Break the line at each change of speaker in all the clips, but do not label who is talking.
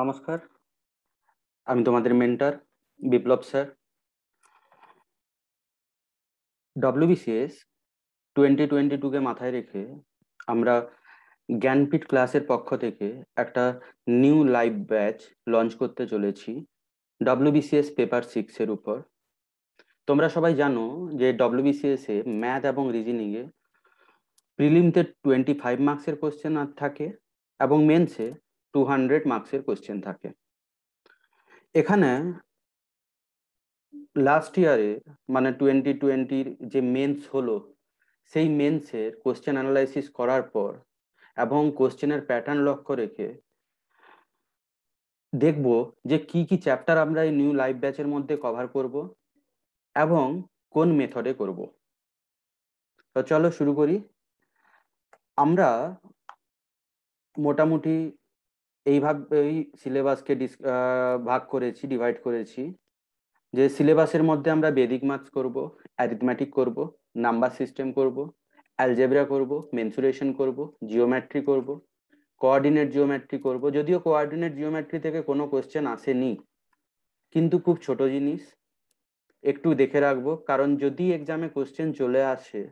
নমস্কার আমি তোমাদের mentor Biplab sir WBCS twenty twenty টুকে মাথায় রেখে আমরা জ্ঞানপীঠ ক্লাসের পক্ষ থেকে একটা নিউ লাইভ ব্যাচ লঞ্চ করতে চলেছি ডব্লিউবিসিএস পেপার সিক্সের উপর তোমরা সবাই জানো যে ডব্লিউবিসিএস এ ম্যাথ এবং রিজনিংয়ে প্রিলিমতে টোয়েন্টি ফাইভ মার্কসের কোশ্চেন আর থাকে এবং মেন্সে টু হান্ড্রেড মার্কসের কোয়েশ্চেন থাকে এখানে লাস্ট ইয়ারে মানে টোয়েন্টি টোয়েন্টির যে মেন্স হলো সেই মেন্সের কোয়েশ্চেন অ্যানালাইসিস করার পর এবং কোয়েশ্চেনের প্যাটার্ন লক্ষ্য রেখে দেখব যে কি কি চ্যাপ্টার আমরা এই নিউ লাইভ ব্যাচের মধ্যে কভার করব এবং কোন মেথডে করব তো চলো শুরু করি আমরা মোটামুটি এইভাবেই সিলেবাসকে ডিস ভাগ করেছি ডিভাইড করেছি যে সিলেবাসের মধ্যে আমরা বেদিক মার্কস করব অ্যারিথমেটিক করব নাম্বার সিস্টেম করব অ্যালজেব্রা করব মেনসুরেশন করব জিওম্যাট্রি করব কোঅর্ডিনেট জিওম্যাট্রি করব যদিও কোঅর্ডিনেট জিওম্যাট্রি থেকে কোনো কোয়েশ্চেন আসেনি কিন্তু খুব ছোট জিনিস একটু দেখে রাখবো কারণ যদি এক্সামে কোয়েশ্চেন চলে আসে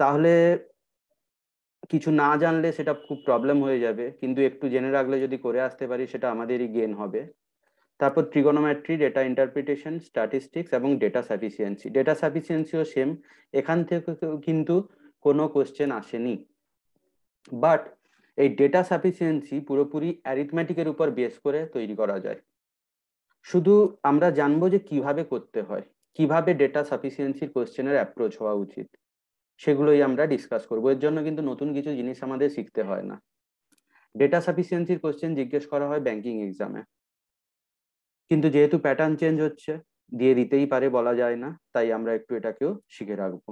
তাহলে কিছু না জানলে সেটা খুব প্রবলেম হয়ে যাবে কিন্তু একটু জেনে রাখলে যদি করে আসতে পারি সেটা আমাদেরই গেন হবে তারপর ট্রিগোনোমেট্রি ডেটা ইন্টারপ্রিটেশন স্ট্যাটিস্টিক্স এবং ডেটা সাফিসিয়েন্সি ডেটা সাফিসিয়েন্সিও সেম এখান থেকে কিন্তু কোনো কোশ্চেন আসেনি বাট এই ডেটা সাফিসিয়েন্সি পুরোপুরি অ্যারিথমেটিকের উপর বেস করে তৈরি করা যায় শুধু আমরা জানবো যে কিভাবে করতে হয় কিভাবে ডেটা সাফিসিয়েন্সির কোশ্চেনের অ্যাপ্রোচ হওয়া উচিত সেগুলোই আমরা ডিসকাস করবো এর জন্য কিন্তু নতুন কিছু জিনিস আমাদের শিখতে হয় না ডেটা সাফিসিয়েন্সির কোশ্চেন জিজ্ঞেস করা হয় ব্যাংকিং এক্সামে কিন্তু যেহেতু প্যাটার্ন চেঞ্জ হচ্ছে দিয়ে দিতেই পারে বলা যায় না তাই আমরা একটু এটাকেও শিখে রাখবো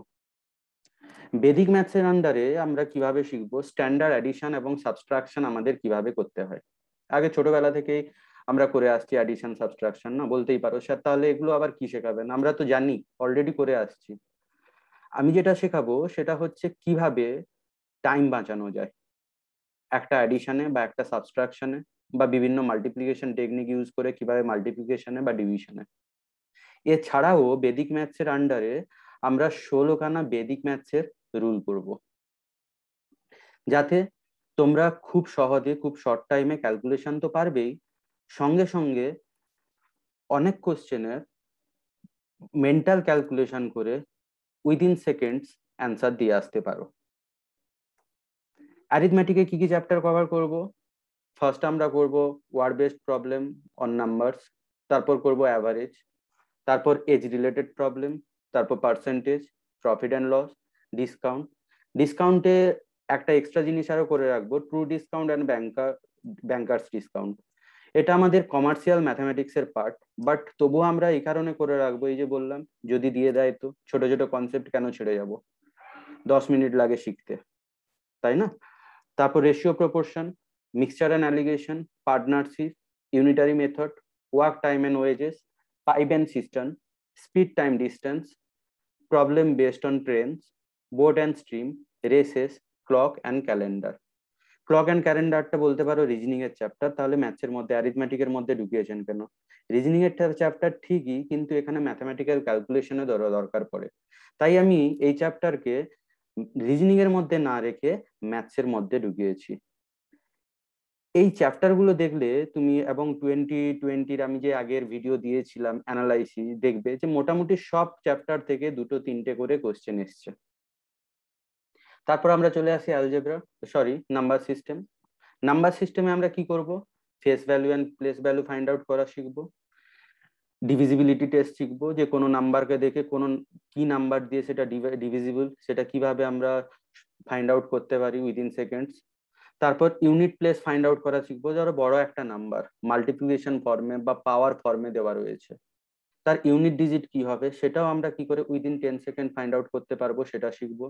বেদিক ম্যাথসের আন্ডারে আমরা কিভাবে শিখবো স্ট্যান্ডার্ড অ্যাডিশন এবং সাবস্ট্রাকশন আমাদের কিভাবে করতে হয় আগে ছোটবেলা থেকেই আমরা করে আসছি অ্যাডিশন সাবস্ট্রাকশন না বলতেই পারো স্যার তাহলে এগুলো আবার কি শেখাবেন আমরা তো জানি অলরেডি করে আসছি আমি যেটা শেখাবো সেটা হচ্ছে কিভাবে টাইম বাঁচানো যায় একটা অ্যাডিশনে বা একটা সাবস্ট্রাকশনে বা বিভিন্ন মাল্টিপ্লিকেশন টেকনিক ইউজ করে কিভাবে মাল্টিপ্লিকেশনে বা ডিভিশনে এছাড়াও বেদিক ম্যাথসের আন্ডারে আমরা ষোলোখানা বেদিক ম্যাথসের রুল করব যাতে তোমরা খুব সহজে খুব শর্ট টাইমে ক্যালকুলেশন তো পারবেই সঙ্গে সঙ্গে অনেক কোশ্চেনের মেন্টাল ক্যালকুলেশন করে উইদিন সেকেন্ডস অ্যান্সার দিয়ে আসতে পারো অ্যারিথমেটিকে কি কি চ্যাপ্টার কভার করব ফার্স্ট আমরা করব word based problem on numbers তারপর করব অ্যাভারেজ তারপর এজ রিলেটেড প্রবলেম তারপর percentage profit and loss discount ডিসকাউন্টে একটা এক্সট্রা জিনিস আরও করে রাখবো true discount and banker banker's discount এটা আমাদের কমার্শিয়াল ম্যাথামেটিক্স এর পার্ট বাট তবুও আমরা এই কারণে করে রাখবো এই যে বললাম যদি দিয়ে দেয় তো ছোট ছোট কনসেপ্ট কেন ছেড়ে যাব দশ মিনিট লাগে শিখতে তাই না তারপর ratio proportion mixture and alligation partnership unitary method work time and wages pipe and system speed time distance problem based on train boat and stream races clock and calendar clock and ক্যালেন্ডারটা বলতে পারো reasoning এর chapter তাহলে ম্যাথসের মধ্যে এর মধ্যে ঢুকিয়েছেন কেন reasoning এর চ্যাপ্টার ঠিকই কিন্তু এখানে ম্যাথামেটিক্যাল ক্যালকুলেশনে দরকার পড়ে তাই আমি এই চ্যাপ্টারকে রিজনিং এর মধ্যে না রেখে ম্যাথসের মধ্যে ঢুকিয়েছি এই চ্যাপ্টার গুলো দেখলে তুমি এবং টোয়েন্টি টোয়েন্টির আমি যে আগের ভিডিও দিয়েছিলাম অ্যানালাইসিস দেখবে যে মোটামুটি সব চ্যাপ্টার থেকে দুটো তিনটে করে কোশ্চেন এসছে তারপর আমরা চলে আসি algebra sorry number system number সিস্টেমে আমরা কি করব face value and place value find out করা শিখবো ডিভিজিবিলিটি টেস্ট শিখবো যে কোনো নাম্বারকে দেখে কোন কি নাম্বার দিয়ে সেটা ডিভিজিবল সেটা কিভাবে আমরা ফাইন্ড আউট করতে পারি উইদিন সেকেন্ডস তারপর ইউনিট প্লেস ফাইন্ড আউট করা শিখবো ধরো বড় একটা নাম্বার মাল্টিপ্লিকেশন ফর্মে বা পাওয়ার ফর্মে দেওয়া রয়েছে তার ইউনিট ডিজিট কি হবে সেটাও আমরা কি করে within ten second find out করতে পারবো সেটা শিখব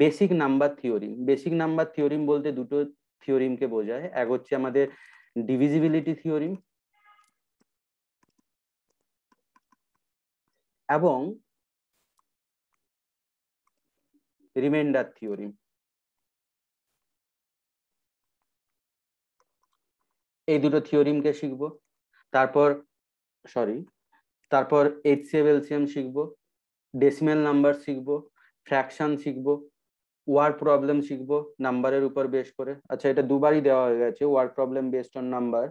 basic number theorem basic number theorem বলতে দুটো থিওরিমকে বোঝায় এক হচ্ছে আমাদের ডিভিজিবিলিটি থিওরিম এবং রিমাইন্ডার থিওরিম এই দুটো থিওরিমকে শিখবো তারপর সরি তারপর এইচসিএফ এলসিএম শিখব ডেসিমেল নাম্বার শিখব ফ্র্যাকশন শিখব ওয়ার্ড প্রবলেম শিখব নাম্বারের উপর বেস করে আচ্ছা এটা দুবারই দেওয়া হয়ে গেছে word problem based on number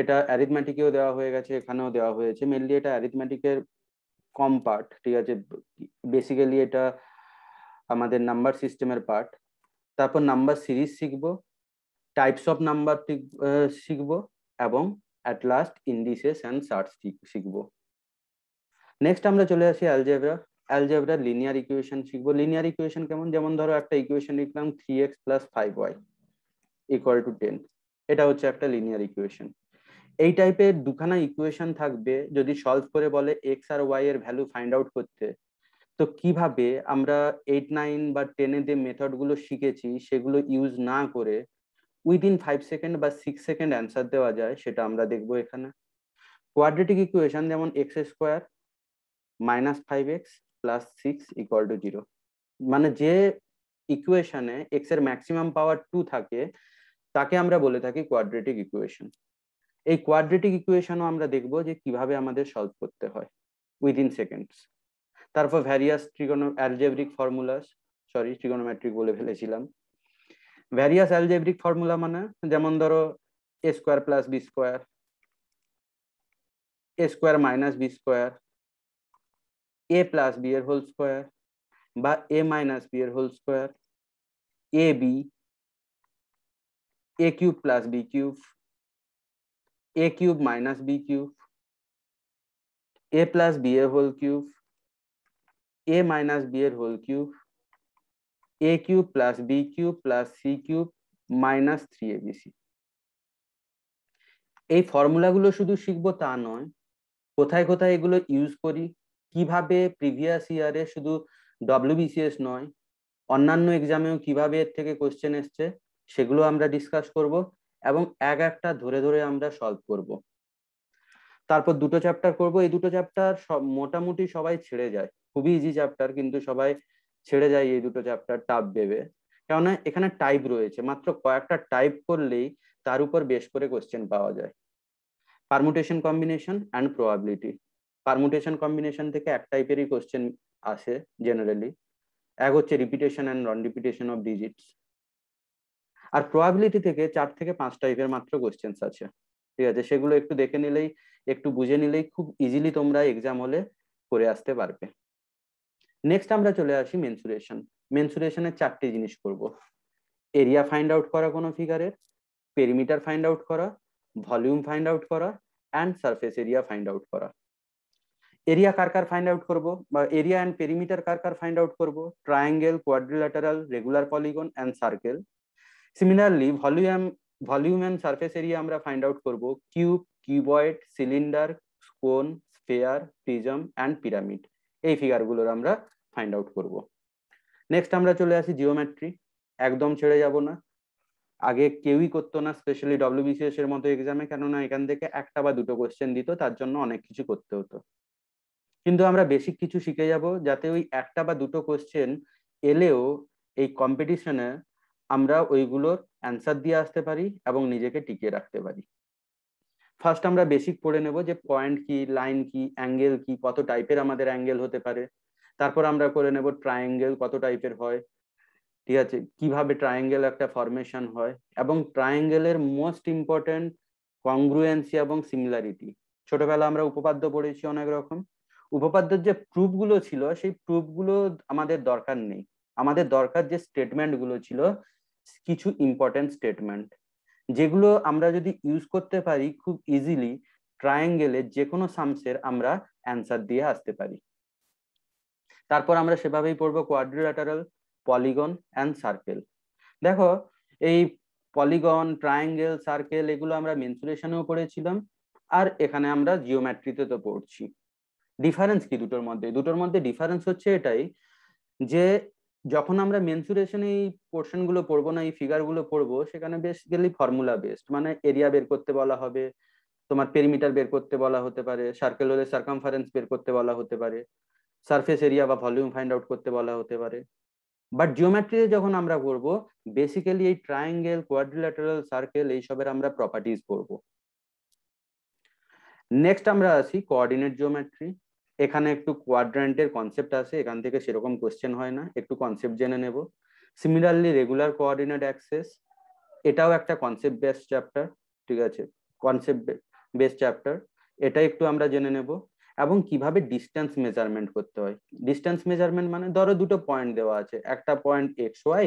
এটা অ্যারিথমেটিকেও দেওয়া হয়ে গেছে এখানেও দেওয়া হয়েছে মেনলি এটা অ্যারিথমেটিকের কম পার্ট ঠিক আছে বেসিক্যালি এটা আমাদের নাম্বার সিস্টেমের পার্ট তারপর নাম্বার সিরিজ শিখব টাইপস অফ নাম্বার শিখব এবং at last indices and surds শিখবো নেক্সট আমরা চলে আসি অ্যালজেব্রা অ্যালজেব্রা লিনিয়ার ইকুয়েশন শিখব লিনিয়ার ইকুয়েশন কেমন যেমন ধরো একটা ইকুয়েশন লিখলাম three x plus five y equal to ten এটা হচ্ছে একটা লিনিয়ার ইকুয়েশন এই টাইপের দুখানা ইকুয়েশন থাকবে যদি সলভ করে বলে এক্স আর ওয়াই এর ভ্যালু ফাইন্ড আউট করতে তো কিভাবে আমরা এইট নাইন বা টেনে যে মেথডগুলো শিখেছি সেগুলো ইউজ না করে উইদিন ফাইভ সেকেন্ড বা সিক্স সেকেন্ড অ্যান্সার দেওয়া যায় সেটা আমরা দেখবো এখানে কোয়াড্রেটিক ইকুয়েশন যেমন x square minus five x plus six equal to zero মানে যে ইকুয়েশনে এক্স এর ম্যাক্সিমাম পাওয়ার টু থাকে তাকে আমরা বলে থাকি কোয়াড্রেটিক ইকুয়েশন এই কোয়াড্রেটিক ইকুয়েশনও আমরা দেখব যে কিভাবে আমাদের সলভ করতে হয় উইদিন সেকেন্ডস তারপর various trigono algebraic formulas sorry trigonometric বলে ফেলেছিলাম ভ্যারিয়াস অ্যালজেব্রিক ফর্মুলা মানে যেমন ধরো a square plus b square a square minus b square a plus b এর হোল স্কোয়ার বা এ মাইনাস বি এর whole square a b a cube plus b cube a cube minus b cube A plus b এর whole cube a minus b এর whole cube a cube plus b cube plus c cube minus three a b c এই ফর্মুলাগুলো শুধু শিখবো তা নয় কোথায় কোথায় এগুলো ইউজ করি কিভাবে প্রিভিয়াস ইয়ারে শুধু ডব্লিউবিসিএস নয় অন্যান্য এক্সামেও কিভাবে এর থেকে কোশ্চেন এসছে সেগুলো আমরা ডিসকাস করব এবং এক একটা ধরে ধরে আমরা সলভ করব তারপর দুটো চ্যাপ্টার করব এই দুটো চ্যাপ্টার সব মোটামুটি সবাই ছেড়ে যায় খুবই ইজি চ্যাপ্টার কিন্তু সবাই ছেড়ে যায় এই দুটো চ্যাপ্টার টাপ ভেবে কেননা এখানে টাইপ রয়েছে মাত্র কয়েকটা টাইপ করলেই তার উপর বেশ করে কোশ্চেন পাওয়া যায় permutation combination and probability permutation combination থেকে এক টাইপেরই কোশ্চেন আসে জেনারেলি এক হচ্ছে repetition and non repetition of digits আর প্রবাবিলিটি থেকে চার থেকে পাঁচ টাইপের মাত্র কোশ্চেন্স আছে ঠিক আছে সেগুলো একটু দেখে নিলেই একটু বুঝে নিলেই খুব ইজিলি তোমরা এক্সাম হলে করে আসতে পারবে নেক্সট আমরা চলে আসি মেনসুরেশন মেনসুরেশনের চারটি জিনিস করব এরিয়া ফাইন্ড আউট করা কোনো ফিগারের পেরিমিটার ফাইন্ড আউট করা ভলিউম ফাইন্ড আউট করা and surface area find out করা এরিয়া কার কার ফাইন্ড আউট করব বা এরিয়া অ্যান্ড পেরিমিটার কার কার ফাইন্ড আউট করব triangle quadrilateral regular polygon and circle similarly volume volume and surface area আমরা ফাইন্ড আউট করব cube cuboid cylinder cone sphere prism and pyramid এই ফিগারগুলোর আমরা ফাইন্ড আউট করব নেক্সট আমরা চলে আসি জিওমেট্রি একদম ছেড়ে যাব না আগে কেউই করতো না স্পেশালি ডব্লিউবিসিএস এর মতো এক্সামে কেননা এখান থেকে একটা বা দুটো কোয়েশ্চেন দিত তার জন্য অনেক কিছু করতে হতো কিন্তু আমরা বেসিক কিছু শিখে যাব যাতে ওই একটা বা দুটো কোয়েশ্চেন এলেও এই কম্পিটিশনে আমরা ওইগুলোর অ্যান্সার দিয়ে আসতে পারি এবং নিজেকে টিকিয়ে রাখতে পারি ফার্স্ট আমরা বেসিক পড়ে নেব যে পয়েন্ট কি লাইন কি অ্যাঙ্গেল কি কত টাইপের আমাদের অ্যাঙ্গেল হতে পারে তারপর আমরা করে নেব ট্রায়াঙ্গেল কত টাইপের হয় ঠিক আছে কিভাবে ট্রায়াঙ্গেল একটা ফরমেশন হয় এবং ট্রায়াঙ্গেলের মোস্ট ইম্পর্টেন্ট কংগ্রুয়েন্সি এবং সিমিলারিটি ছোটবেলা আমরা উপপাদ্য পড়েছি অনেক রকম উপপাদ্যের যে প্রুফগুলো ছিল সেই প্রুফগুলো আমাদের দরকার নেই আমাদের দরকার যে স্টেটমেন্টগুলো ছিল কিছু ইম্পর্টেন্ট স্টেটমেন্ট যেগুলো আমরা যদি ইউজ করতে পারি খুব ইজিলি ট্রায়াঙ্গেলে যে কোনো সামসের আমরা অ্যান্সার দিয়ে আসতে পারি তারপর আমরা সেভাবেই পড়বো কোয়াড্রিলাটারাল পলিগন অ্যান্ড সার্কেল দেখো এই পলিগন ট্রায়াঙ্গেল সার্কেল এগুলো আমরা মেনসুরেশনেও পড়েছিলাম আর এখানে আমরা জিওম্যাট্রিতে তো পড়ছি ডিফারেন্স কি দুটোর মধ্যে দুটোর মধ্যে ডিফারেন্স হচ্ছে এটাই যে যখন আমরা মেনসুরেশন এই পোর্শন গুলো পড়বো না এই ফিগার গুলো পড়বো সেখানে বেসিক্যালি ফর্মুলা বেসড মানে এরিয়া বের করতে বলা হবে তোমার পেরিমিটার বের করতে বলা হতে পারে সার্কেল হলে সার্কামফারেন্স বের করতে বলা হতে পারে সারফেস এরিয়া বা ভলিউম ফাইন্ড আউট করতে বলা হতে পারে বাট জিওমেট্রিতে যখন আমরা পড়বো বেসিক্যালি এই ট্রায়াঙ্গেল কোয়াড্রিলেটারাল সার্কেল এইসবের আমরা প্রপার্টিজ করবো নেক্সট আমরা আসি কোঅর্ডিনেট জিওমেট্রি এখানে একটু কোয়াড্রান্টের কনসেপ্ট আছে এখান থেকে সেরকম কোয়েশ্চেন হয় না একটু কনসেপ্ট জেনে নেব সিমিলারলি রেগুলার কোয়ার্ডিনেট অ্যাক্সেস এটাও একটা কনসেপ্ট বেস্ট চ্যাপ্টার ঠিক আছে কনসেপ্ট বেস্ট চ্যাপ্টার এটা একটু আমরা জেনে নেব এবং কিভাবে ডিস্টেন্স মেজারমেন্ট করতে হয় ডিস্টেন্স মেজারমেন্ট মানে ধরো দুটো পয়েন্ট দেওয়া আছে একটা পয়েন্ট এক্স ওয়াই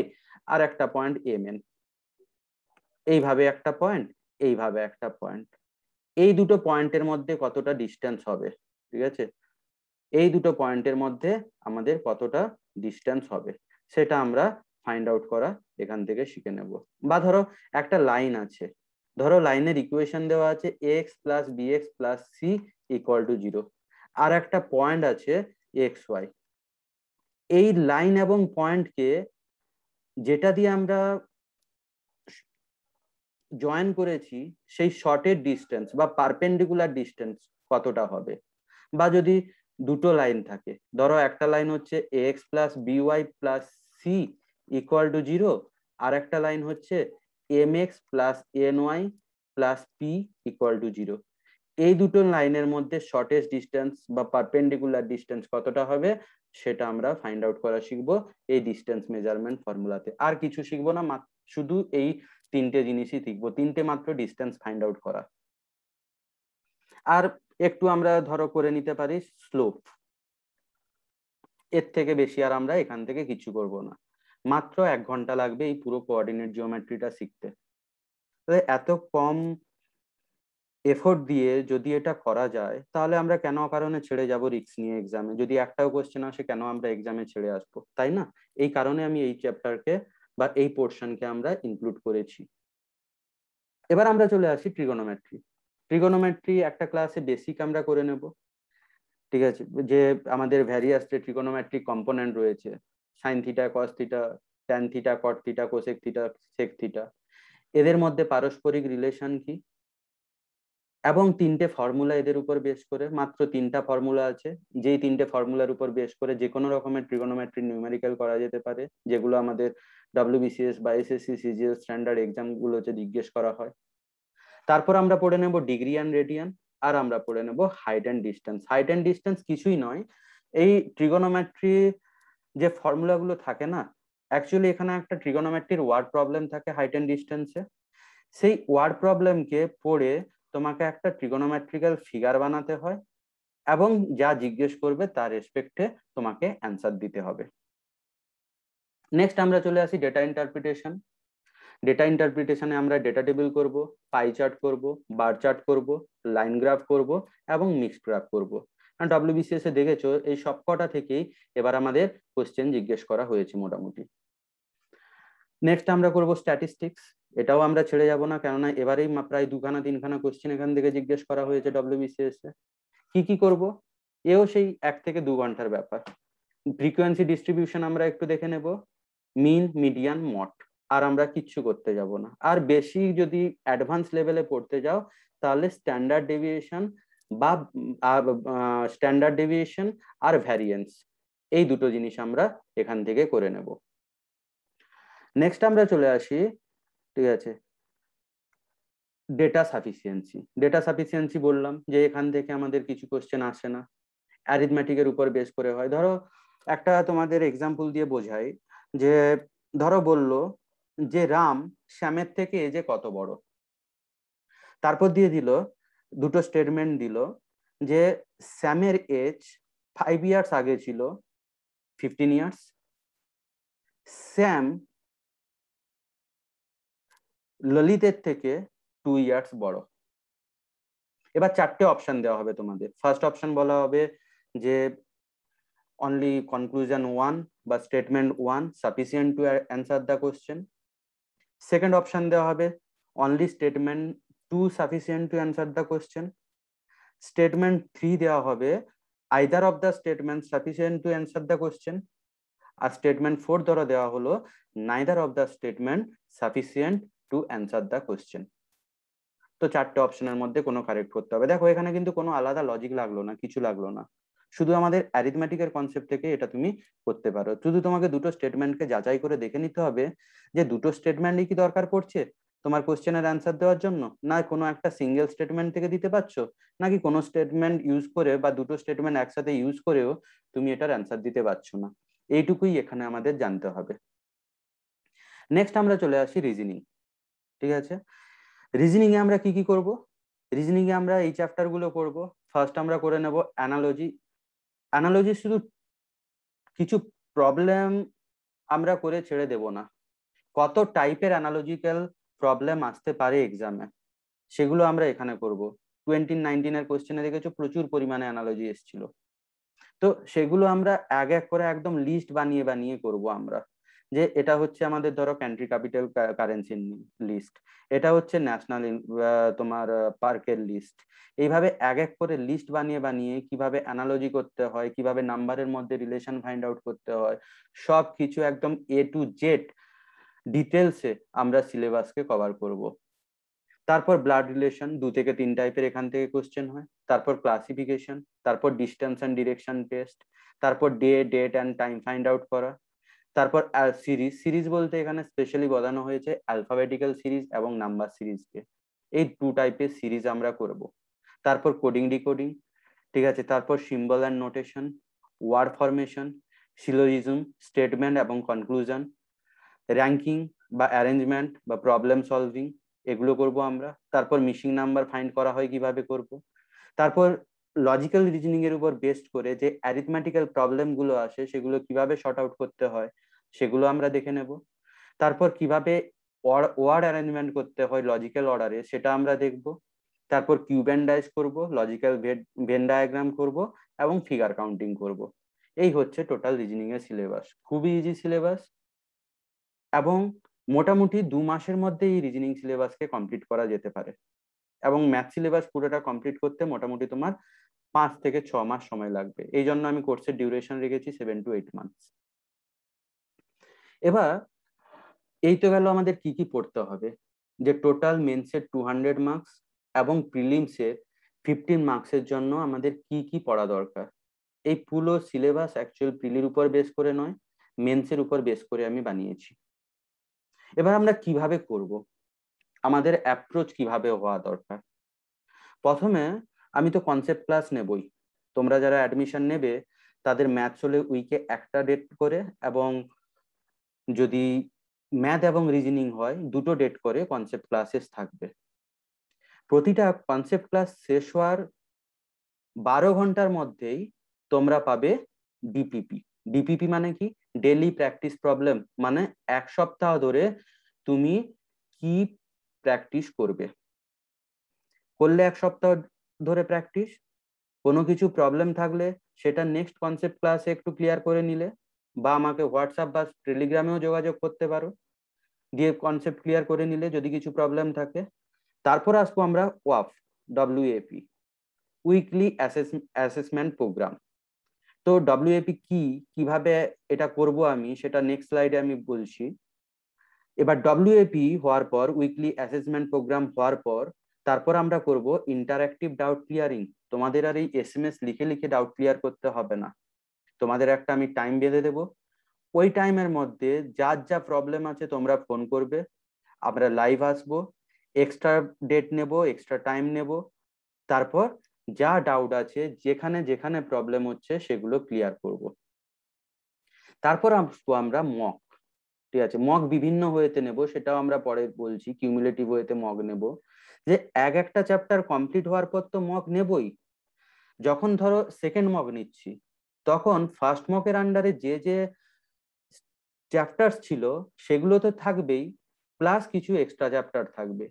আর একটা পয়েন্ট এম এন এইভাবে একটা পয়েন্ট এইভাবে একটা পয়েন্ট এই দুটো পয়েন্টের মধ্যে কতটা ডিস্টেন্স হবে ঠিক আছে এই দুটো পয়েন্টের মধ্যে আমাদের কতটা ডিস্টেন্স হবে সেটা আমরা ফাইন্ড আউট করা এখান থেকে শিখে নেব বা ধরো একটা লাইন আছে ধরো লাইনের ইকুয়েশন দেওয়া আছে x plus b x x plus c equal to zero আর একটা পয়েন্ট আছে এক্স ওয়াই এই লাইন এবং পয়েন্টকে যেটা দিয়ে আমরা জয়েন করেছি সেই শর্টের ডিস্টেন্স বা পারপেন্ডিকুলার ডিস্টেন্স কতটা হবে বা যদি দুটো লাইন থাকে ধরো একটা লাইন হচ্ছে a x plus b y plus c equal to zero আর একটা লাইন হচ্ছে m x plus n y plus p equal to zero এই দুটো লাইনের মধ্যে শর্টেস্ট ডিস্টেন্স বা পারপেন্ডিকুলার ডিস্টেন্স কতটা হবে সেটা আমরা ফাইন্ড আউট করা শিখব এই ডিস্টেন্স মেজারমেন্ট ফর্মুলাতে আর কিছু শিখবো না শুধু এই তিনটে জিনিসই শিখবো তিনটে মাত্র ডিস্টেন্স ফাইন্ড আউট করা আর একটু আমরা ধরো করে নিতে পারি স্লোপ এর থেকে বেশি আর আমরা এখান থেকে কিছু করব না মাত্র এক ঘন্টা লাগবে এই পুরো কোঅর্ডিনেট জিওমেট্রিটা শিখতে এত কম এফোর্ট দিয়ে যদি এটা করা যায় তাহলে আমরা কেন কারণে ছেড়ে যাব রিক্স নিয়ে এক্সামে যদি একটাও কোশ্চেন আসে কেন আমরা এক্সামে ছেড়ে আসবো তাই না এই কারণে আমি এই চ্যাপ্টারকে বা এই পোর্শনকে আমরা ইনক্লুড করেছি এবার আমরা চলে আসি ট্রিগোনোমেট্রি ট্রিগোনোমেট্রি একটা ক্লাসে বেসিক আমরা করে নেব ঠিক আছে যে আমাদের ভ্যারিয়াস যে ট্রিগোনোমেট্রিক কম্পোনেন্ট রয়েছে sine theta cos theta tan theta cot theta cosec theta sec theta এদের মধ্যে পারস্পরিক রিলেশন কি এবং তিনটে ফর্মুলা এদের উপর বেস করে মাত্র তিনটা ফর্মুলা আছে যেই তিনটে ফর্মুলার উপর বেস করে যে কোনো রকমের ট্রিগোনোমেট্রি নিউমেরিক্যাল করা যেতে পারে যেগুলো আমাদের ডাব্লিউবিসিএস বা এসএসসি সিজিএস স্ট্যান্ডার্ড এক্সামগুলোতে জিজ্ঞেস করা হয় তারপর আমরা পড়ে নেব ডিগ্রি অ্যান্ড রেডিয়ান আর আমরা পড়ে নেব height and distance height and distance কিছুই নয় এই ট্রিগোনোমেট্রি যে ফর্মুলাগুলো থাকে না অ্যাকচুয়ালি এখানে একটা ট্রিগোনোমেট্রির ওয়ার্ড প্রবলেম থাকে হাইট অ্যান্ড ডিস্টেন্সে সেই ওয়ার্ড প্রবলেমকে পড়ে তোমাকে একটা ট্রিগোনোমেট্রিক্যাল ফিগার বানাতে হয় এবং যা জিজ্ঞেস করবে তার রেসপেক্টে তোমাকে অ্যান্সার দিতে হবে নেক্সট আমরা চলে আসি ডেটা ইন্টারপ্রিটেশন ডেটা ইন্টারপ্রিটেশনে আমরা ডেটা টেবিল করব পাই চার্ট করব বার চার্ট করব লাইন গ্রাফ করব এবং মিক্সড গ্রাফ করব কারণ ডাব্লিউবিসিএস এ দেখেছো এই সবকটা থেকেই এবার আমাদের কোশ্চেন জিজ্ঞেস করা হয়েছে মোটামুটি নেক্সট আমরা করব স্ট্যাটিস্টিক্স এটাও আমরা ছেড়ে যাব না কেননা এবারেই প্রায় দুখানা তিনখানা কোশ্চেন এখান থেকে জিজ্ঞেস করা হয়েছে ডাব্লিউবিসিএস এ কি কি করব এও সেই এক থেকে দু ঘন্টার ব্যাপার ফ্রিকোয়েন্সি ডিস্ট্রিবিউশন আমরা একটু দেখে নেব মিন মিডিয়ান মট আর আমরা কিচ্ছু করতে যাব না আর বেশি যদি অ্যাডভান্স লেভেলে পড়তে যাও তাহলে স্ট্যান্ডার্ড ডেভিয়েশন বা স্ট্যান্ডার্ড ডেভিয়েশন আর ভ্যারিয়েন্স এই দুটো জিনিস আমরা এখান থেকে করে নেব নেক্সট আমরা চলে আসি ঠিক আছে ডেটা সাফিসিয়েন্সি ডেটা সাফিসিয়েন্সি বললাম যে এখান থেকে আমাদের কিছু কোশ্চেন আসে না অ্যারিথমেটিকের উপর বেস করে হয় ধরো একটা তোমাদের এক্সাম্পল দিয়ে বোঝাই যে ধরো বললো যে রাম শ্যামের থেকে এ যে কত বড় তারপর দিয়ে দিল দুটো স্টেটমেন্ট দিল যে শ্যামের এজ ফাইভ ইয়ার্স আগে ছিল ফিফটিন ইয়ার্স শ্যাম ললিতের থেকে টু ইয়ার্স বড় এবার চারটে অপশন দেওয়া হবে তোমাদের ফার্স্ট অপশন বলা হবে যে অনলি কনক্লুশন ওয়ান বা statement one sufficient to answer the question second option দেওয়া হবে only statement two sufficient to answer the question statement three দেওয়া হবে either of the statement sufficient to answer the question আর statement four দ্বারা দেওয়া হলো neither of the statement sufficient to answer the question তো চারটে অপশনের মধ্যে কোনো কারেক্ট করতে হবে দেখো এখানে কিন্তু কোনো আলাদা লজিক লাগলো না কিছু লাগলো না শুধু আমাদের অ্যারিথমেটিকের কনসেপ্ট থেকে এটা তুমি করতে পারো শুধু তোমাকে দুটো স্টেটমেন্টকে যাচাই করে দেখে নিতে হবে যে দুটো স্টেটমেন্টই কি দরকার পড়ছে তোমার কোশ্চেনের অ্যান্সার দেওয়ার জন্য না কোনো একটা সিঙ্গেল স্টেটমেন্ট থেকে দিতে পারছো নাকি কোনো স্টেটমেন্ট ইউজ করে বা দুটো স্টেটমেন্ট একসাথে ইউজ করেও তুমি এটার অ্যান্সার দিতে পারছো না এইটুকুই এখানে আমাদের জানতে হবে নেক্সট আমরা চলে আসি রিজনিং ঠিক আছে রিজনিং এ আমরা কি কি করব রিজনিং এ আমরা এই চ্যাপ্টার গুলো করব ফার্স্ট আমরা করে নেব অ্যানালজি অ্যানালজি শুধু কিছু প্রবলেম আমরা করে ছেড়ে দেব না কত টাইপের অ্যানালজিক্যাল প্রবলেম আসতে পারে এক্সামে সেগুলো আমরা এখানে করব টোয়েন্টি নাইনটিনের কোয়েশ্চেনে দেখেছো প্রচুর পরিমাণে অ্যানালজি এসেছিল তো সেগুলো আমরা এক এক করে একদম লিস্ট বানিয়ে বানিয়ে করব আমরা যে এটা হচ্ছে আমাদের ধরো ক্যান্ট্রি ক্যাপিটাল কারেন্সি লিস্ট এটা হচ্ছে ন্যাশনাল তোমার পার্কের লিস্ট এইভাবে এক এক করে লিস্ট বানিয়ে বানিয়ে কিভাবে অ্যানালজি করতে হয় কিভাবে নাম্বারের মধ্যে রিলেশন ফাইন্ড আউট করতে হয় সব কিছু একদম এ টু জেড ডিটেলসে আমরা সিলেবাসকে কভার করব তারপর ব্লাড রিলেশন দু থেকে তিন টাইপের এখান থেকে কোশ্চেন হয় তারপর ক্লাসিফিকেশন তারপর ডিস্টেন্স অ্যান্ড ডিরেকশন টেস্ট তারপর day date and time find out করা তারপর সিরিজ সিরিজ বলতে এখানে স্পেশালি বলানো হয়েছে অ্যালফাবেটিক্যাল সিরিজ এবং নাম্বার সিরিজকে এই টু টাইপের সিরিজ আমরা করব তারপর কোডিং ডিকোডিং ঠিক আছে তারপর symbol and notation word formation syllogism statement এবং কনক্লুশন র্যাঙ্কিং বা অ্যারেঞ্জমেন্ট বা প্রবলেম সলভিং এগুলো করব আমরা তারপর মিসিং নাম্বার ফাইন্ড করা হয় কিভাবে করব তারপর লজিক্যাল রিজনিং এর উপর বেস্ট করে যে অ্যারিথমেটিক্যাল প্রবলেমগুলো আসে সেগুলো কিভাবে শর্ট আউট করতে হয় সেগুলো আমরা দেখে নেব তারপর কিভাবে ওয়ার্ড অ্যারেঞ্জমেন্ট করতে হয় লজিক্যাল অর্ডারে সেটা আমরা দেখব তারপর কিউব্যান্ডাইজ করব লজিক্যাল ভেন ডায়াগ্রাম করব এবং ফিগার কাউন্টিং করব এই হচ্ছে টোটাল রিজনিং এর সিলেবাস খুবই ইজি সিলেবাস এবং মোটামুটি দু মাসের মধ্যে এই রিজনিং সিলেবাসকে কমপ্লিট করা যেতে পারে এবং ম্যাথ সিলেবাস পুরোটা কমপ্লিট করতে মোটামুটি তোমার পাঁচ থেকে ছ মাস সময় লাগবে এই জন্য আমি কোর্সের ডিউরেশন রেখেছি সেভেন টু এইট মান্থস এবার এই তো গেল আমাদের কি কি পড়তে হবে যে টোটাল মেন্সের টু হান্ড্রেড মার্কস এবং প্রিলিমসের ফিফটিন মার্কসের জন্য আমাদের কি কি পড়া দরকার এই পুরো সিলেবাস অ্যাকচুয়াল প্রিলির উপর বেস করে নয় মেন্সের উপর বেস করে আমি বানিয়েছি এবার আমরা কিভাবে করব আমাদের অ্যাপ্রোচ কিভাবে হওয়া দরকার প্রথমে আমি তো কনসেপ্ট ক্লাস নেবই তোমরা যারা অ্যাডমিশন নেবে তাদের ম্যাথস হলে উইকে একটা ডেট করে এবং যদি ম্যাথ এবং রিজনিং হয় দুটো ডেট করে কনসেপ্ট ক্লাসেস থাকবে প্রতিটা কনসেপ্ট ক্লাস শেষ হওয়ার বারো ঘন্টার মধ্যেই তোমরা পাবে ডিপিপি ডিপিপি মানে কি ডেলি প্র্যাকটিস প্রবলেম মানে এক সপ্তাহ ধরে তুমি কি প্র্যাকটিস করবে করলে এক সপ্তাহ ধরে প্র্যাকটিস কোনো কিছু প্রবলেম থাকলে সেটা নেক্সট কনসেপ্ট ক্লাসে একটু ক্লিয়ার করে নিলে বা আমাকে হোয়াটসঅ্যাপ বা টেলিগ্রামেও যোগাযোগ করতে পারো দিয়ে কনসেপ্ট ক্লিয়ার করে নিলে যদি কিছু প্রবলেম থাকে তারপর আসবো আমরা ওয়াফ ডব্লিউএপি উইকলি অ্যাসেসমেন্ট প্রোগ্রাম তো ডব্লিউএপি কি কিভাবে এটা করব আমি সেটা নেক্সট স্লাইডে আমি বলছি এবার ডব্লিউএপি হওয়ার পর উইকলি অ্যাসেসমেন্ট প্রোগ্রাম হওয়ার পর তারপর আমরা করব ইন্টারঅ্যাক্টিভ ডাউট ক্লিয়ারিং তোমাদের আর এই এস লিখে লিখে ডাউট ক্লিয়ার করতে হবে না তোমাদের একটা আমি টাইম বেঁধে দেবো ওই টাইমের মধ্যে যার যা প্রবলেম আছে তোমরা ফোন করবে আমরা লাইভ আসবো এক্সট্রা ডেট নেব এক্সট্রা টাইম নেব তারপর যা ডাউট আছে যেখানে যেখানে প্রবলেম হচ্ছে সেগুলো ক্লিয়ার করব তারপর আসবো আমরা মক ঠিক আছে মক বিভিন্ন হয়েতে নেব সেটাও আমরা পরে বলছি কিউমুলেটিভ হয়েতে মক নেব যে এক একটা চ্যাপ্টার কমপ্লিট হওয়ার পর তো মক নেবই যখন ধরো সেকেন্ড মক নিচ্ছি তখন ফার্স্ট মকের আন্ডারে যে যে চ্যাপ্টার্স ছিল সেগুলো তো থাকবেই প্লাস কিছু এক্সট্রা চ্যাপ্টার থাকবে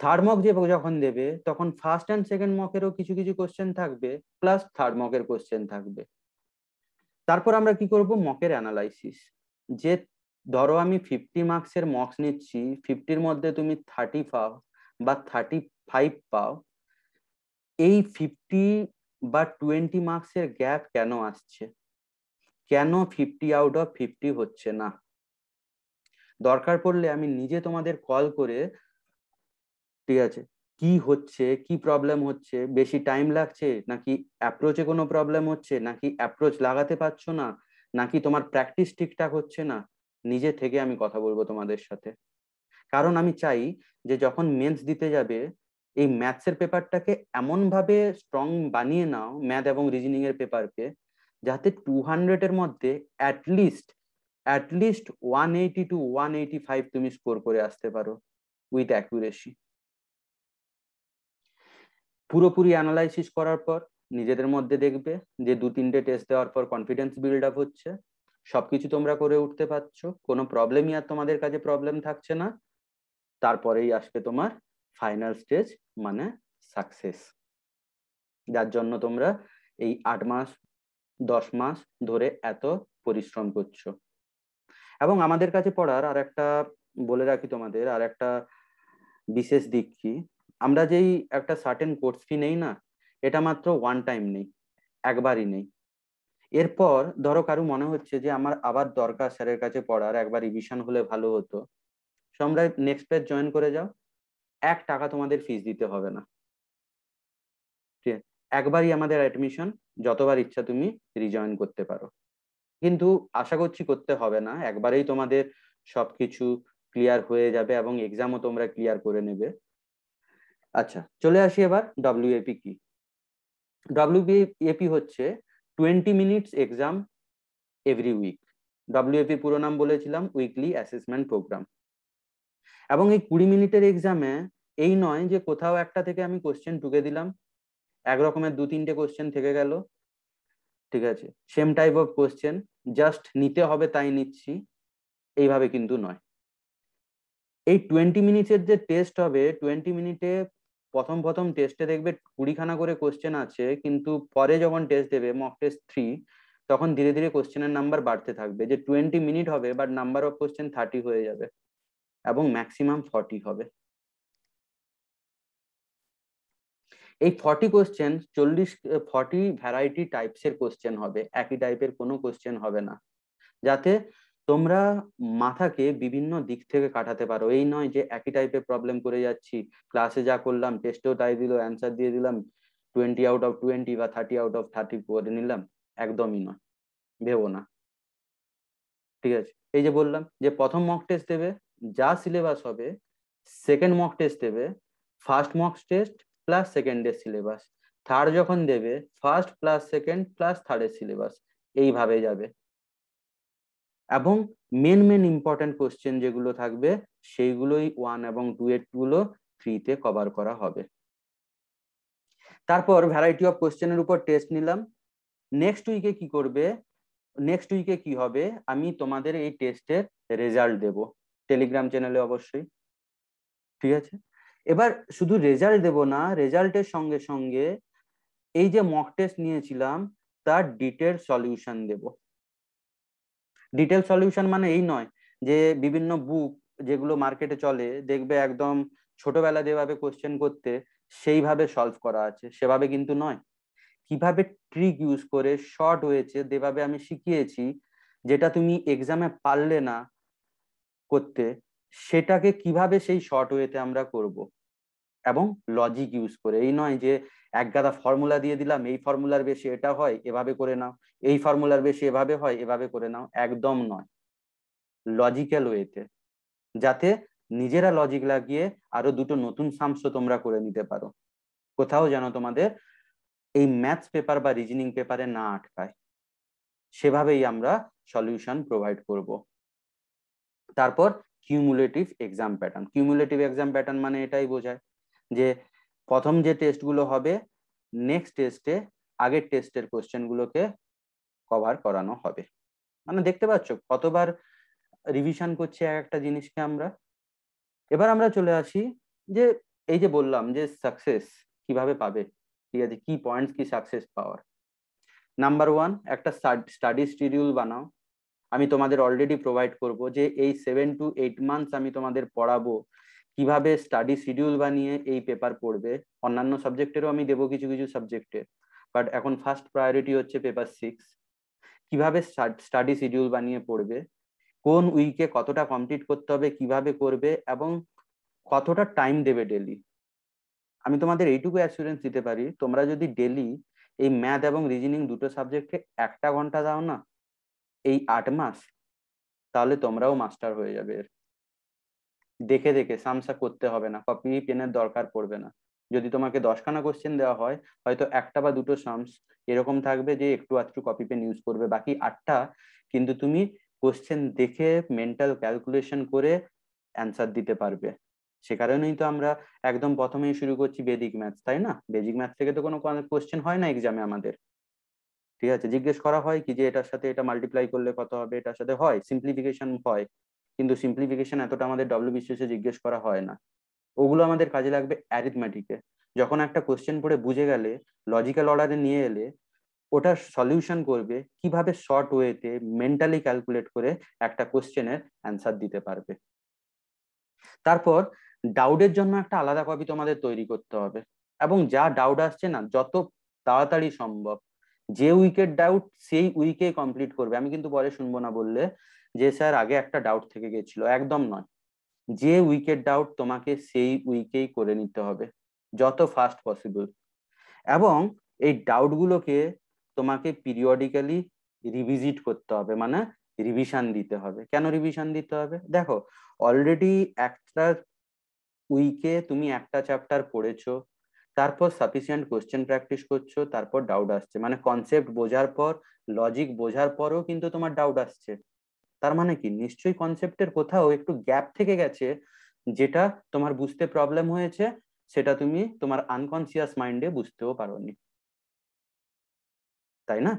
থার্ড মক যে যখন দেবে তখন ফার্স্ট অ্যান্ড সেকেন্ড মকেরও কিছু কিছু কোশ্চেন থাকবে প্লাস থার্ড মকের কোশ্চেন থাকবে তারপর আমরা কি করব মকের অ্যানালাইসিস যে ধরো আমি ফিফটি মার্কসের মক্স নিচ্ছি ফিফটির মধ্যে তুমি থার্টি পাও বা থার্টি ফাইভ পাও এই ফিফটি বা টোয়েন্টি মার্কসের গ্যাপ কেন আসছে কেন ফিফটি আউট অফ ফিফটি হচ্ছে না দরকার পড়লে আমি নিজে তোমাদের কল করে ঠিক আছে কি হচ্ছে কি প্রবলেম হচ্ছে বেশি টাইম লাগছে নাকি অ্যাপ্রোচে কোনো প্রবলেম হচ্ছে নাকি অ্যাপ্রোচ লাগাতে পারছো না নাকি তোমার প্র্যাকটিস ঠিকঠাক হচ্ছে না নিজে থেকে আমি কথা বলবো তোমাদের সাথে কারণ আমি চাই যে যখন মেন্স দিতে যাবে এই ম্যাথসের পেপারটাকে এমনভাবে স্ট্রং বানিয়ে নাও ম্যাথ এবং রিজনিং এর পেপারকে যাতে টু হান্ড্রেডের মধ্যে at least at least one eighty two one eighty five তুমি স্কোর করে আসতে পারো উইথ অ্যাকুরেসি পুরোপুরি অ্যানালাইসিস করার পর নিজেদের মধ্যে দেখবে যে দু তিনটে টেস্ট দেওয়ার পর কনফিডেন্স বিল্ড আপ হচ্ছে সবকিছু তোমরা করে উঠতে পারছো কোনো প্রবলেমই আর তোমাদের কাছে প্রবলেম থাকছে না তারপরেই আসবে তোমার ফাইনাল স্টেজ মানে সাকসেস যার জন্য তোমরা এই আট মাস দশ মাস ধরে এত পরিশ্রম করছো এবং আমাদের কাছে পড়ার আর একটা বলে রাখি তোমাদের আর একটা বিশেষ দিক কি আমরা যেই একটা সার্টেন কোর্স ফি নেই না এটা মাত্র ওয়ান টাইম নেই একবারই নেই এরপর ধরো কারো মনে হচ্ছে যে আমার আবার দরকার স্যারের কাছে পড়ার একবার রিভিশন হলে ভালো হতো সো আমরা নেক্সট পেজ জয়েন করে যাও এক টাকা তোমাদের ফিস দিতে হবে না ঠিক একবারই আমাদের অ্যাডমিশন যতবার ইচ্ছা তুমি রিজয়েন করতে পারো কিন্তু আশা করছি করতে হবে না একবারেই তোমাদের সবকিছু ক্লিয়ার হয়ে যাবে এবং এক্সামও তোমরা ক্লিয়ার করে নেবে আচ্ছা চলে আসি এবার ডব্লিউএপি কি ডব্লিউএপি হচ্ছে twenty minutes exam every week WAP পুরো নাম বলেছিলাম উইকলি অ্যাসেসমেন্ট প্রোগ্রাম এবং এই কুড়ি মিনিটের এক্সামে এই নয় যে কোথাও একটা থেকে আমি কোশ্চেন ঢুকে দিলাম একরকমের দু তিনটে কোশ্চেন থেকে গেল ঠিক আছে same type of question just নিতে হবে তাই নিচ্ছি এইভাবে কিন্তু নয় এই টোয়েন্টি মিনিটের যে টেস্ট হবে টোয়েন্টি মিনিটে প্রথম প্রথম টেস্টে দেখবে কুড়িখানা করে কোশ্চেন আছে কিন্তু পরে যখন টেস্ট দেবে মক টেস্ট থ্রি তখন ধীরে ধীরে কোশ্চেনের নাম্বার বাড়তে থাকবে যে টোয়েন্টি মিনিট হবে but number of question thirty হয়ে যাবে এবং ম্যাক্সিমাম ফর্টি হবে এই ফর্টি কোশ্চেন চল্লিশ ফর্টি ভ্যারাইটি টাইপসের কোশ্চেন হবে একই টাইপের কোনো কোশ্চেন হবে না যাতে তোমরা মাথাকে বিভিন্ন দিক থেকে কাটাতে পারো এই নয় যে একই টাইপের প্রবলেম করে যাচ্ছি ক্লাসে যা করলাম টেস্টেও তাই দিল অ্যান্সার দিয়ে দিলাম টোয়েন্টি আউট অফ টোয়েন্টি বা থার্টি আউট অফ থার্টি করে নিলাম একদমই নয় ভেবো না ঠিক আছে এই যে বললাম যে প্রথম মক টেস্ট দেবে যা সিলেবাস হবে সেকেন্ড মক টেস্ট দেবে ফার্স্ট মক টেস্ট প্লাস সেকেন্ডের সিলেবাস থার্ড যখন দেবে ফার্স্ট প্লাস সেকেন্ড প্লাস থার্ডের সিলেবাস এইভাবে যাবে এবং মেন মেন ইম্পর্টেন্ট কোশ্চেন যেগুলো থাকবে সেইগুলোই ওয়ান এবং টু এর গুলো থ্রিতে কভার করা হবে তারপর ভ্যারাইটি অফ কোশ্চেনের উপর টেস্ট নিলাম নেক্সট উইকে কি করবে নেক্সট উইকে কি হবে আমি তোমাদের এই টেস্টের রেজাল্ট দেবো টেলিগ্রাম চ্যানেলে অবশ্যই ঠিক আছে এবার শুধু রেজাল্ট দেব না রেজাল্টের সঙ্গে সঙ্গে এই যে মক টেস্ট নিয়েছিলাম তার ডিটেল সলিউশন দেব ডিটেল সলিউশন মানে এই নয় যে বিভিন্ন বুক যেগুলো মার্কেটে চলে দেখবে একদম ছোটবেলা যেভাবে কোশ্চেন করতে সেইভাবে সলভ করা আছে সেভাবে কিন্তু নয় কিভাবে ট্রিক ইউজ করে শর্ট হয়েছে যেভাবে আমি শিখিয়েছি যেটা তুমি এক্সামে পারলে না করতে সেটাকে কিভাবে সেই শর্ট ওয়েতে আমরা করব এবং লজিক ইউজ করে এই নয় যে এক গাদা ফর্মুলা দিয়ে দিলাম এই ফর্মুলার বেশি এটা হয় এভাবে করে নাও এই ফর্মুলার বেশি এভাবে হয় এভাবে করে নাও একদম নয় লজিক্যাল ওয়েতে যাতে নিজেরা লজিক লাগিয়ে আরো দুটো নতুন সামস তোমরা করে নিতে পারো কোথাও যেন তোমাদের এই ম্যাথস পেপার বা রিজনিং পেপারে না আটকায় সেভাবেই আমরা সলিউশন প্রোভাইড করব তারপর cumulative exam pattern cumulative exam pattern মানে এটাই বোঝায় যে প্রথম যে টেস্টগুলো হবে নেক্সট টেস্টে আগের টেস্টের কোশ্চেনগুলোকে কভার করানো হবে মানে দেখতে পাচ্ছ কতবার রিভিশন করছি এক একটা জিনিসকে আমরা এবার আমরা চলে আসি যে এই যে বললাম যে সাকসেস কিভাবে পাবে ঠিক আছে কি পয়েন্টস কি সাকসেস পাওয়ার নাম্বার ওয়ান একটা স্টাডি শিডিউল বানাও আমি তোমাদের অলরেডি প্রোভাইড করব যে এই সেভেন টু এইট মান্থস আমি তোমাদের পড়াবো কিভাবে স্টাডি শিডিউল বানিয়ে এই পেপার পড়বে অন্যান্য সাবজেক্টেরও আমি দেবো কিছু কিছু সাবজেক্টে বাট এখন ফার্স্ট প্রায়োরিটি হচ্ছে পেপার সিক্স কিভাবে স্টাডি শিডিউল বানিয়ে পড়বে কোন উইকে কতটা কমপ্লিট করতে হবে কিভাবে করবে এবং কতটা টাইম দেবে ডেলি আমি তোমাদের এইটুকু অ্যাসুরেন্স দিতে পারি তোমরা যদি ডেলি এই ম্যাথ এবং রিজনিং দুটো সাবজেক্টে একটা ঘন্টা দাও না এই আট মাস তাহলে তোমরাও মাস্টার হয়ে যাবে এর দেখে দেখে সামসা করতে হবে না কপি পেনের দরকার পড়বে না যদি তোমাকে দশখানা কোশ্চেন দেওয়া হয় হয়তো একটা বা দুটো সামস এরকম থাকবে যে একটু আধটু কপি পেন ইউজ করবে বাকি আটটা কিন্তু তুমি কোশ্চেন দেখে মেন্টাল ক্যালকুলেশন করে অ্যান্সার দিতে পারবে সে কারণেই তো আমরা একদম প্রথমেই শুরু করছি বেদিক ম্যাথস তাই না বেদিক ম্যাথ থেকে তো কোনো কোশ্চেন হয় না এক্সামে আমাদের ঠিক আছে জিজ্ঞেস করা হয় কি যে এটার সাথে এটা মাল্টিপ্লাই করলে কত হবে এটার সাথে হয় সিম্পলিফিকেশন হয় কিন্তু সিম্পলিফিকেশন এতটা আমাদের ডব্লিউ বিশেষে জিজ্ঞেস করা হয় না ওগুলো আমাদের কাজে লাগবে অ্যারিথমেটিকে যখন একটা কোশ্চেন পড়ে বুঝে গেলে লজিক্যাল অর্ডারে নিয়ে এলে ওটার সলিউশন করবে কিভাবে শর্ট ওয়েতে মেন্টালি ক্যালকুলেট করে একটা কোশ্চেনের অ্যান্সার দিতে পারবে তারপর ডাউটের জন্য একটা আলাদা কপি তোমাদের তৈরি করতে হবে এবং যা ডাউট আসছে না যত তাড়াতাড়ি সম্ভব যে উইকেট ডাউট সেই উইকে কমপ্লিট করবে আমি কিন্তু পরে শুনবো না বললে যে স্যার আগে একটা ডাউট থেকে গেছিল একদম নয় যে উইকেট ডাউট তোমাকে সেই উইকেই করে নিতে হবে যত ফাস্ট পসিবল এবং এই ডাউটগুলোকে তোমাকে পিরিয়ডিক্যালি রিভিজিট করতে হবে মানে রিভিশন দিতে হবে কেন রিভিশন দিতে হবে দেখো অলরেডি একটা উইকে তুমি একটা চ্যাপ্টার পড়েছো তারপর সাফিসিয়েন্ট কোয়েশ্চেন প্র্যাকটিস করছো তারপর ডাউট আসছে মানে কনসেপ্ট বোঝার পর লজিক বোঝার পরেও কিন্তু তোমার ডাউট আসছে তার মানে কি নিশ্চয়ই কনসেপ্টের কোথাও একটু গ্যাপ থেকে গেছে যেটা তোমার বুঝতে প্রবলেম হয়েছে সেটা তুমি তোমার আনকনসিয়াস মাইন্ডে বুঝতেও পারোনি তাই না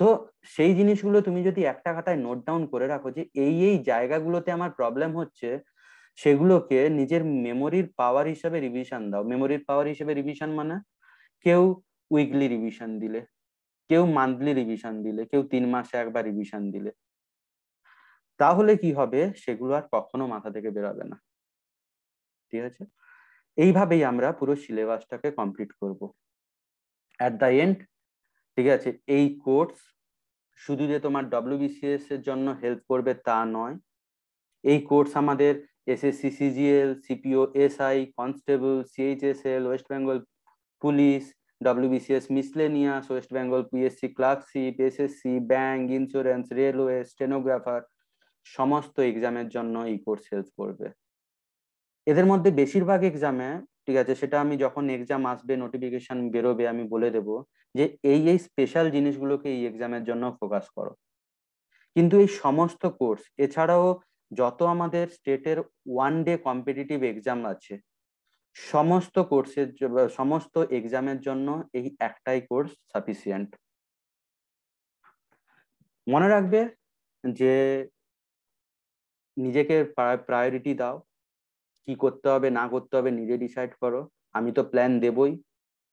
তো সেই জিনিসগুলো তুমি যদি একটা খাতায় নোট ডাউন করে রাখো যে এই এই জায়গাগুলোতে আমার প্রবলেম হচ্ছে সেগুলোকে নিজের মেমোরির পাওয়ার হিসাবে রিভিশন দাও মেমোরির পাওয়ার হিসেবে রিভিশন মানে কেউ উইকলি রিভিশন দিলে কেউ মান্থলি রিভিশন দিলে কেউ তিন মাসে একবার রিভিশন দিলে তাহলে কি হবে সেগুলো আর কখনো মাথা থেকে বেরোবে না ঠিক আছে এইভাবেই আমরা পুরো সিলেবাসটাকে কমপ্লিট করব অ্যাট দ্য এন্ড ঠিক আছে এই কোর্স শুধু যে তোমার ডব্লিউবিসিএস এর জন্য হেল্প করবে তা নয় এই কোর্স আমাদের SSC CGL CPO SI constable CHSL West Bengal police WBCS miscellaneous West Bengal PSC clerkship SSC bank insurance railway stenographer সমস্ত এক্সামের জন্য এই কোর্স হেল্প করবে এদের মধ্যে বেশিরভাগ এক্সামে ঠিক আছে সেটা আমি যখন এক্সাম আসবে নোটিফিকেশন বেরোবে আমি বলে দেব যে এই এই স্পেশাল জিনিসগুলোকে এই এক্সামের জন্য ফোকাস করো কিন্তু এই সমস্ত কোর্স এছাড়াও যত আমাদের স্টেটের ওয়ান ডে কম্পিটিটিভ এক্সাম আছে সমস্ত কোর্সের সমস্ত এক্সামের জন্য এই একটাই কোর্স সাফিসিয়েন্ট মনে রাখবে যে নিজেকে প্রায়োরিটি দাও কি করতে হবে না করতে হবে নিজে ডিসাইড করো আমি তো প্ল্যান দেবই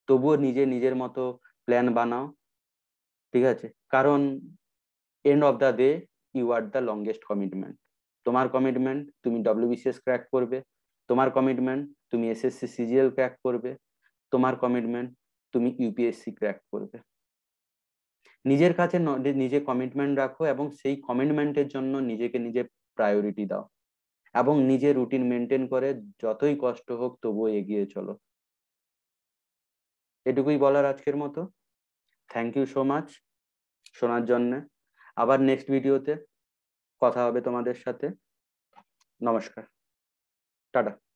তবুও নিজে নিজের মতো প্ল্যান বানাও ঠিক আছে কারণ end of the day you are the longest commitment তোমার কমিটমেন্ট তুমি ডব্লিউবিসিএস ক্র্যাক করবে তোমার কমিটমেন্ট তুমি এসএসসি সিজিএল ক্র্যাক করবে তোমার কমিটমেন্ট তুমি ইউপিএসসি ক্র্যাক করবে নিজের কাছে নিজে কমিটমেন্ট রাখো এবং সেই কমিটমেন্টের জন্য নিজেকে নিজে প্রায়োরিটি দাও এবং নিজে রুটিন মেনটেন করে যতই কষ্ট হোক তবুও এগিয়ে চলো এটুকুই বলার আজকের মতো থ্যাংক ইউ সো মাচ শোনার জন্যে আবার নেক্সট ভিডিওতে কথা হবে তোমাদের সাথে নমস্কার টাটা